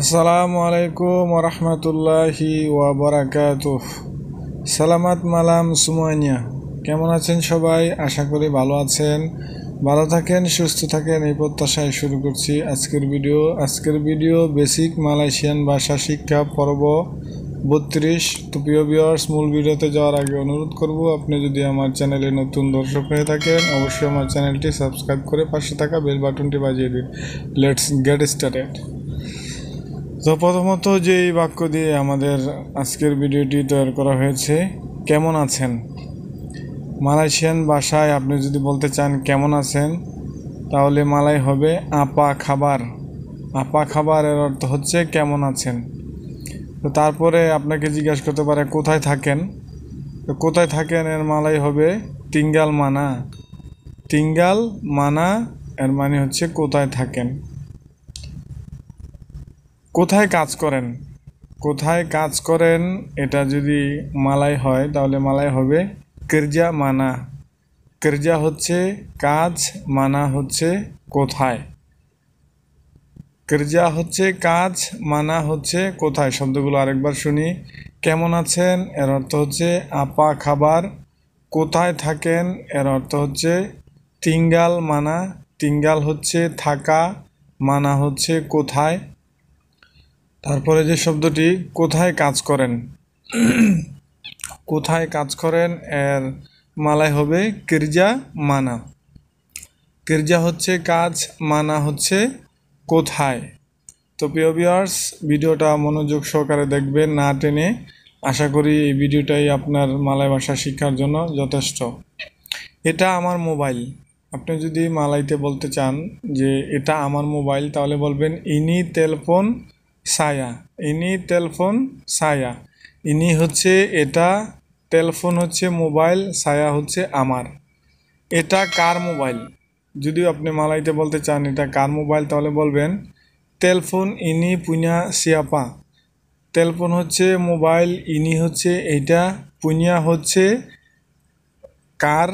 আসসালামু আলাইকুম রহমতুল্লাহি ওয়াবারাকাত সালামাত মালাম সুমাইনিয়া কেমন আছেন সবাই আশা করি ভালো আছেন ভালো থাকেন সুস্থ থাকেন এই প্রত্যাশায় শুরু করছি আজকের ভিডিও আজকের ভিডিও বেসিক মালয়েশিয়ান ভাষা শিক্ষা পর্ব বত্রিশ তো প্রিয় বিয়ার্স মূল ভিডিওতে যাওয়ার আগে অনুরোধ করব আপনি যদি আমার চ্যানেলে নতুন দর্শক হয়ে থাকেন অবশ্যই আমার চ্যানেলটি সাবস্ক্রাইব করে পাশে থাকা বেল বাটনটি বাজিয়ে দিন লেটস গেট স্টার্টেড তো প্রথমত যে বাক্য দিয়ে আমাদের আজকের ভিডিওটি তৈরি করা হয়েছে কেমন আছেন মালয়েশিয়ান ভাষায় আপনি যদি বলতে চান কেমন আছেন তাহলে মালাই হবে আপা খাবার আপা খাবার এর অর্থ হচ্ছে কেমন আছেন তো তারপরে আপনাকে জিজ্ঞাসা করতে পারে কোথায় থাকেন তো কোথায় থাকেন এর মালাই হবে তিঙ্গাল মানা তিঙ্গাল মানা এর মানে হচ্ছে কোথায় থাকেন কোথায় কাজ করেন কোথায় কাজ করেন এটা যদি মালাই হয় তাহলে মালাই হবে কেরজা মানা কেরজা হচ্ছে কাজ মানা হচ্ছে কোথায় কেরজা হচ্ছে কাজ মানা হচ্ছে কোথায় শব্দগুলো আরেকবার শুনি কেমন আছেন এর অর্থ হচ্ছে আপা খাবার কোথায় থাকেন এর অর্থ হচ্ছে তিঙ্গাল মানা তিঙ্গাল হচ্ছে থাকা মানা হচ্ছে কোথায় তারপরে যে শব্দটি কোথায় কাজ করেন কোথায় কাজ করেন এর মালায় হবে কির্জা মানা কির্জা হচ্ছে কাজ মানা হচ্ছে কোথায় তো প্রিয় ভিউয়ার্স ভিডিওটা মনোযোগ সহকারে দেখবেন না টেনে আশা করি এই ভিডিওটাই আপনার মালাই ভাষা শিক্ষার জন্য যথেষ্ট এটা আমার মোবাইল আপনি যদি মালাইতে বলতে চান যে এটা আমার মোবাইল তাহলে বলবেন ইনি তেলফোন সায়া ইনি টেলফোন সায়া ইনি হচ্ছে এটা টেলফোন হচ্ছে মোবাইল সায়া হচ্ছে আমার এটা কার মোবাইল যদি আপনি মালাইতে বলতে চান এটা কার মোবাইল তাহলে বলবেন টেলফোন ইনি পুনিয়া সিয়াপা টেলফোন হচ্ছে মোবাইল ইনি হচ্ছে এইটা পুনিয়া হচ্ছে কার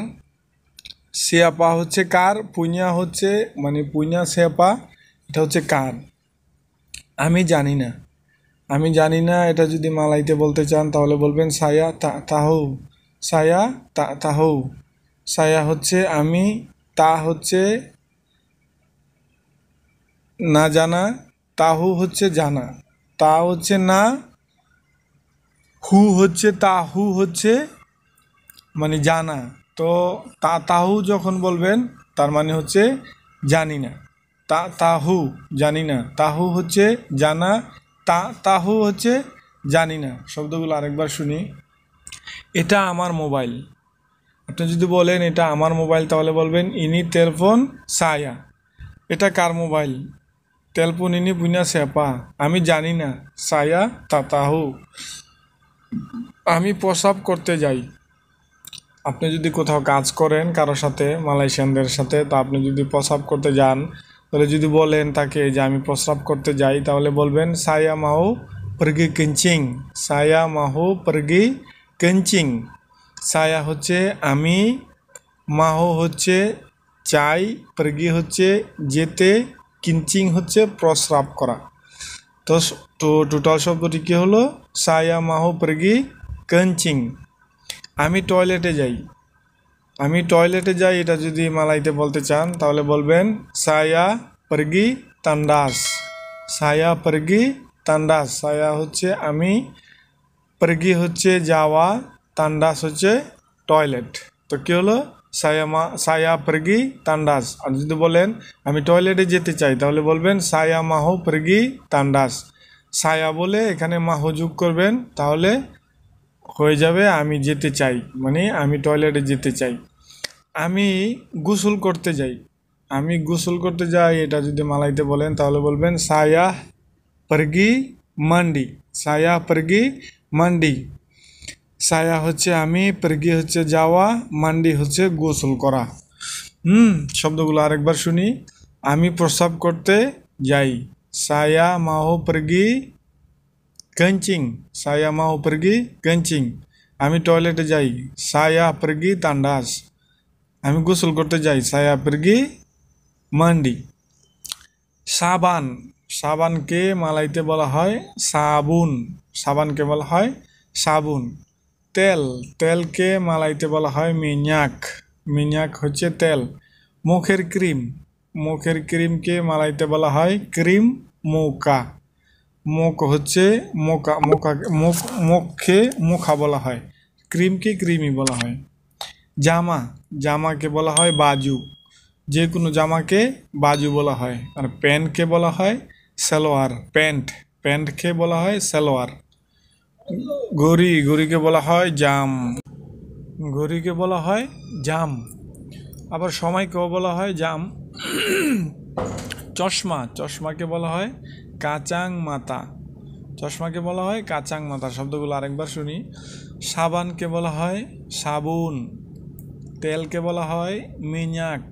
সিয়াপা হচ্ছে কার পুনিয়া হচ্ছে মানে পুনিয়া সিয়াপা এটা হচ্ছে কার আমি জানি না আমি জানি না এটা যদি মালাইতে বলতে চান তাহলে বলবেন সায়া তাহু সায়া তাহু সায়া হচ্ছে আমি তা হচ্ছে না জানা তাহু হচ্ছে জানা তা হচ্ছে না হু হচ্ছে তাহু হচ্ছে মানে জানা তো তা তাহু যখন বলবেন তার মানে হচ্ছে জানি না তা তাহু জানি না তাহু হচ্ছে জানা তা তাহু হচ্ছে জানি না শব্দগুলো আরেকবার শুনি এটা আমার মোবাইল আপনি যদি বলেন এটা আমার মোবাইল তাহলে বলবেন ইনি তেলফোন সায়া এটা কার মোবাইল তেলফোন ইনি বুনা সেপা আমি জানি না সায়া তা তাহু আমি প্রসাব করতে যাই আপনি যদি কোথাও কাজ করেন কারোর সাথে মালয়েশিয়ানদের সাথে তা আপনি যদি প্রসাব করতে যান তাহলে যদি বলেন তাকে যে আমি প্রস্রাব করতে যাই তাহলে বলবেন সায়া মাহু পরগি কিঞ্চিং সায়া মাহু পরগি কিঞ্চিং সায়া হচ্ছে আমি মাহু হচ্ছে চাই পরগি হচ্ছে যেতে কিঞ্চিং হচ্ছে প্রস্রাব করা তো তো টোটাল শব্দটি কী হলো সায়া মাহু পরগি কিঞ্চিং আমি টয়লেটে যাই আমি টয়লেটে যাই এটা যদি মালাইতে বলতে চান তাহলে বলবেন সায়া পারগি তান্ডাস সায়া পারগি তান্ডাস সায়া হচ্ছে আমি পারগি হচ্ছে যাওয়া তান্ডাস হচ্ছে টয়লেট তো কী হলো সায়ামা সায়া পারগি তান্ডাস আর যদি বলেন আমি টয়লেটে যেতে চাই তাহলে বলবেন সায়া মাহ প্রগি তান্ডাস সায়া বলে এখানে মাহ যোগ করবেন তাহলে হয়ে যাবে আমি যেতে চাই মানে আমি টয়লেটে যেতে চাই আমি গোসল করতে যাই আমি গোসল করতে যাই এটা যদি মালাইতে বলেন তাহলে বলবেন সায়া পারগি মান্ডি সায়া পারগি মান্ডি সায়া হচ্ছে আমি পারগি হচ্ছে যাওয়া মান্ডি হচ্ছে গোসল করা হুম শব্দগুলো আরেকবার শুনি আমি প্রস্রাব করতে যাই সায়া মাহো পরগি kencing saya mau pergi kencing আমি টয়লেটে যাই সায়া প্রগি তান্ডাস আমি গোসল করতে যাই সায়া প্রগি মান্ডি সাবান সাবানকে মালাইতে বলা হয় সাবুন সাবানকে বলা হয় সাবুন তেল তেলকে মালাইতে বলা হয় মিনাক মিঞ্যাক হচ্ছে তেল মুখের ক্রিম মুখের ক্রিমকে মালাইতে বলা হয় ক্রিম মৌকা মুখ হচ্ছে মোকা মোকা মুখ মুখকে মুখা বলা হয় ক্রিমকে ক্রিমি বলা হয় জামা জামাকে বলা হয় বাজু যে কোনো জামাকে বাজু বলা হয় আর প্যান্টকে বলা হয় সালোয়ার প্যান্ট প্যান্টকে বলা হয় সালোয়ার ঘড়ি ঘড়িকে বলা হয় জাম ঘড়িকে বলা হয় জাম আবার সময়কেও বলা হয় জাম চশমা চশমাকে বলা হয় কাঁচাং মাতা চশমাকে বলা হয় কাঁচাং মাতা শব্দগুলো আরেকবার শুনি সাবানকে বলা হয় সাবুন তেলকে বলা হয় মিনাক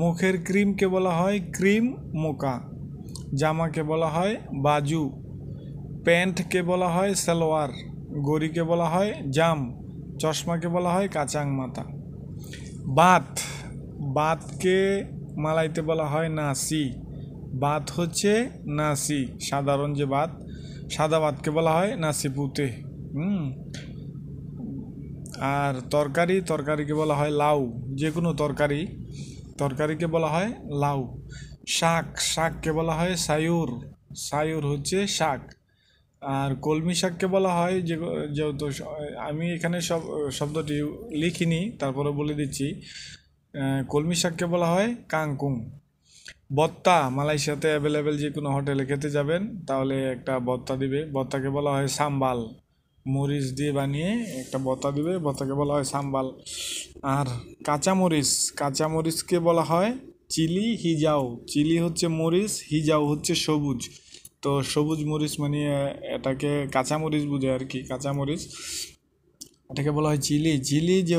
মুখের ক্রিমকে বলা হয় ক্রিম মোকা জামাকে বলা হয় বাজু প্যান্টকে বলা হয় সালোয়ার গড়িকে বলা হয় জাম চশমাকে বলা হয় কাঁচাং মাতা বাত বাতকে মালাইতে বলা হয় নাসি বাত হচ্ছে নাসি সাধারণ যে বাত সাদা ভাতকে বলা হয় নাসি পুঁতে হুম আর তরকারি তরকারিকে বলা হয় লাউ যে কোনো তরকারি তরকারিকে বলা হয় লাউ শাক শাককে বলা হয় সায়ুর সায়ুর হচ্ছে শাক আর কলমি শাককে বলা হয় যে যেহেতু আমি এখানে সব শব্দটি লিখিনি তারপরে বলে দিচ্ছি কলমি শাককে বলা হয় কাঙ্কুং বত্তা মালয়েশিয়াতে অ্যাভেলেবেল যে কোনো হোটেলে খেতে যাবেন তাহলে একটা বত্তা দিবে বত্তাকে বলা হয় সাম্বাল মরিচ দিয়ে বানিয়ে একটা বত্তা দিবে বত্তাকে বলা হয় সাম্বাল আর কাঁচামরিচ কাঁচামরিচকে বলা হয় চিলি হিজাও চিলি হচ্ছে মরিচ হিজাও হচ্ছে সবুজ তো সবুজ মরিচ মানে এটাকে কাঁচামরিচ বুঝে আর কি কাঁচামরিচ এটাকে বলা হয় চিলি চিলি যে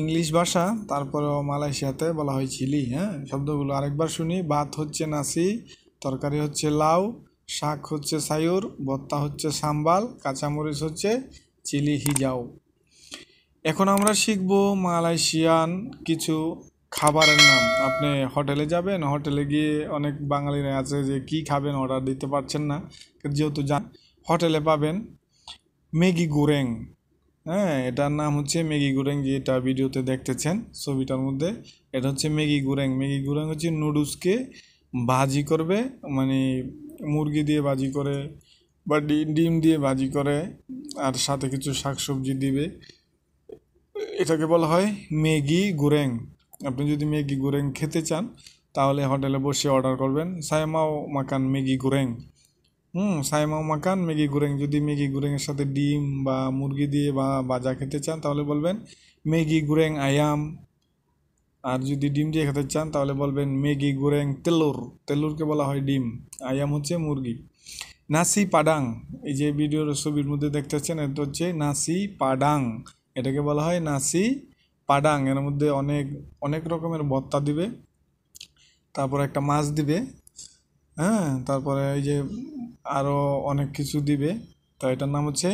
ইংলিশ ভাষা তারপরেও মালয়েশিয়াতে বলা হয় চিলি হ্যাঁ শব্দগুলো আরেকবার শুনি ভাত হচ্ছে নাসি তরকারি হচ্ছে লাউ শাক হচ্ছে সায়ুর বত্তা হচ্ছে সাম্বাল কাঁচামরিচ হচ্ছে চিলি হিজাও এখন আমরা শিখব মালয়েশিয়ান কিছু খাবারের নাম আপনি হোটেলে যাবেন হোটেলে গিয়ে অনেক বাঙালিরা আছে যে কি খাবেন অর্ডার দিতে পারছেন না যেহেতু যান হোটেলে পাবেন ম্যাগি গোরেং হ্যাঁ এটার নাম হচ্ছে মেগি গুরেং যেটা ভিডিওতে দেখতেছেন ছবিটার মধ্যে এটা হচ্ছে মেগি গুরেং মেগি গুরেং হচ্ছে নুডলসকে ভাজি করবে মানে মুরগি দিয়ে ভাজি করে বা ডিম দিয়ে ভাজি করে আর সাথে কিছু শাকসবজি দিবে এটাকে বলা হয় মেগি গুরেং আপনি যদি মেগি গুরেং খেতে চান তাহলে হোটেলে বসে অর্ডার করবেন সায়মাও মাকান মেগি গুরেং হুম সাইমা মাখান ম্যাগি গুরেং যদি ম্যাগি গুরেংয়ের সাথে ডিম বা মুরগি দিয়ে বা ভাজা খেতে চান তাহলে বলবেন ম্যাগি গুরেং আয়াম আর যদি ডিম দিয়ে খেতে চান তাহলে বলবেন ম্যাগি গুরেং তেলুর তেলুরকে বলা হয় ডিম আয়াম হচ্ছে মুরগি নাসি পাডাং এই যে ভিডিওর ছবির মধ্যে দেখতে পাচ্ছেন এটা হচ্ছে নাসি পাডাং এটাকে বলা হয় নাসি পাডাং এর মধ্যে অনেক অনেক রকমের ভত্তা দিবে তারপর একটা মাছ দিবে হ্যাঁ তারপরে এই যে আরও অনেক কিছু দিবে তো এটার নাম হচ্ছে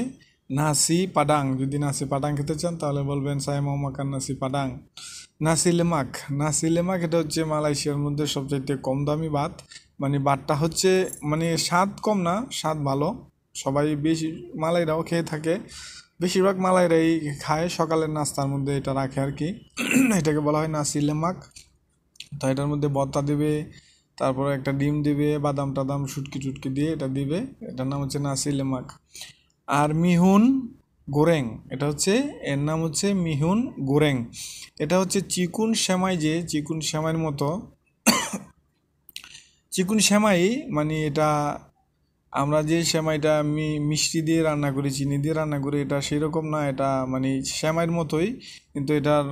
নাসি পাডাং যদি নাসি পাডাং খেতে চান তাহলে বলবেন সাই মামাকার নাসি পাডাং নাসি লেমাক নাসি লেমাক এটা হচ্ছে মালয়েশিয়ার মধ্যে সবচাইতে কম দামি ভাত মানে ভাতটা হচ্ছে মানে স্বাদ কম না স্বাদ ভালো সবাই বেশি মালাইরাও খেয়ে থাকে বেশিরভাগ মালাইরাই খায় সকালের নাস্তার মধ্যে এটা রাখে আর কি এটাকে বলা হয় নাসি লেমাক তো এটার মধ্যে বত্তা দেবে তারপরে একটা ডিম দিবে বাদাম টাদাম শুটকি টুটকি দিয়ে এটা দিবে এটার নাম হচ্ছে নাসি লেমাক আর মিহুন গোরেং এটা হচ্ছে এর নাম হচ্ছে মিহুন গোরেং এটা হচ্ছে চিকুন শ্যামাই যে চিকুন শ্যামাইয়ের মতো চিকুন শ্যামাই মানে এটা আমরা যে সেমাইটা আমি মিষ্টি দিয়ে রান্না করি চিনি দিয়ে রান্না করি এটা সেরকম না এটা মানে সেমাইয়ের মতোই কিন্তু এটার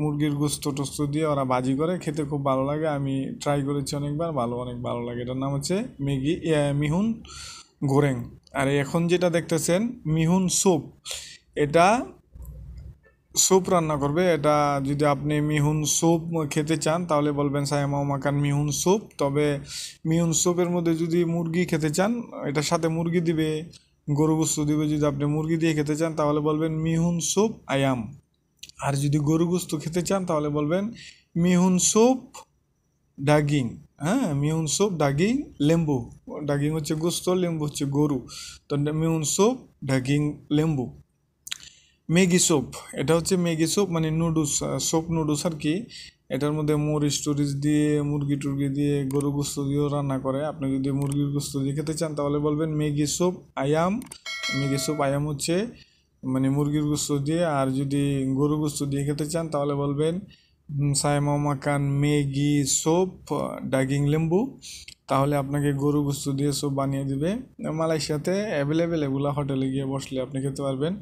মুরগির গোস্ত টোস্ত দিয়ে ওরা ভাজি করে খেতে খুব ভালো লাগে আমি ট্রাই করেছি অনেকবার ভালো অনেক ভালো লাগে এটার নাম হচ্ছে মেগি মিহুন গোরেং আর এখন যেটা দেখতেছেন মিহুন সুপ এটা স্যুপ রান্না করবে এটা যদি আপনি মিহুন স্যুপ খেতে চান তাহলে বলবেন সায়ামা মাকান মিহুন স্যুপ তবে মিহুন স্যুপের মধ্যে যদি মুরগি খেতে চান এটার সাথে মুরগি দিবে গরু গুস্ত দিবে যদি আপনি মুরগি দিয়ে খেতে চান তাহলে বলবেন মিহুন স্যুপ আয়াম আর যদি গরু গুস্ত খেতে চান তাহলে বলবেন মিহুন স্যুপ ডাগিং হ্যাঁ মিহুন স্যুপ ডাগিং লেম্বু ডাগিং হচ্ছে গোস্ত লেম্বু হচ্ছে গরু তো মিহুন স্যুপ ডাগিং লেম্বু ম্যাগি স্যুপ এটা হচ্ছে ম্যাগি সোপ মানে নুডলস সোপ নুডলস আর কি এটার মধ্যে মরিচ টরিচ দিয়ে মুরগি টুরগি দিয়ে গরু গোস্ত দিয়েও রান্না করে আপনি যদি মুরগির গোস্ত দিয়ে খেতে চান তাহলে বলবেন ম্যাগি সোপ আয়াম ম্যাগি স্যুপ আয়াম হচ্ছে মানে মুরগির গোস্ত দিয়ে আর যদি গরু গোস্ত দিয়ে খেতে চান তাহলে বলবেন সায়মা মাকান ম্যাগি সোপ ডাগিং লেম্বু তাহলে আপনাকে গরু গোস্ত দিয়ে সোপ বানিয়ে দিবে মালয়েশিয়াতে অ্যাভেলেবেল এগুলো হোটেলে গিয়ে বসলে আপনি খেতে পারবেন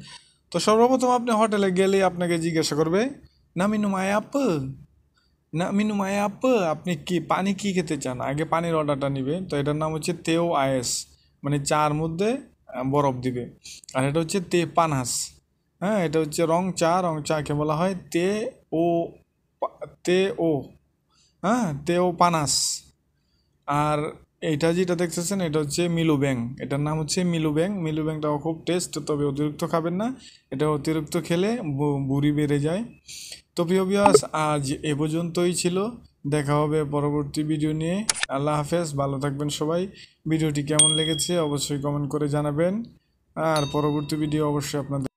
তো সর্বপ্রথম আপনি হোটেলে গেলে আপনাকে জিজ্ঞাসা করবে না মিনু মায়া আপ না মিনু মায়া আপ আপনি কি পানি কি খেতে চান আগে পানির অর্ডারটা নেবে তো এটার নাম হচ্ছে তেও আয়েস মানে চার মধ্যে বরফ দিবে আর এটা হচ্ছে তে পানহাস হ্যাঁ এটা হচ্ছে রং চা রং চাকে বলা হয় তে ও তে ও হ্যাঁ তে ও পানাস আর এটা যেটা দেখতেছেন এটা হচ্ছে মিলু ব্যাং এটার নাম হচ্ছে মিলু ব্যাং মিলু ব্যাংটাও খুব টেস্ট তবে অতিরিক্ত খাবেন না এটা অতিরিক্ত খেলে বুড়ি বেড়ে যায় তো প্রিয় বিয়াস আজ এ পর্যন্তই ছিল দেখা হবে পরবর্তী ভিডিও নিয়ে আল্লাহ হাফেজ ভালো থাকবেন সবাই ভিডিওটি কেমন লেগেছে অবশ্যই কমেন্ট করে জানাবেন আর পরবর্তী ভিডিও অবশ্যই আপনাদের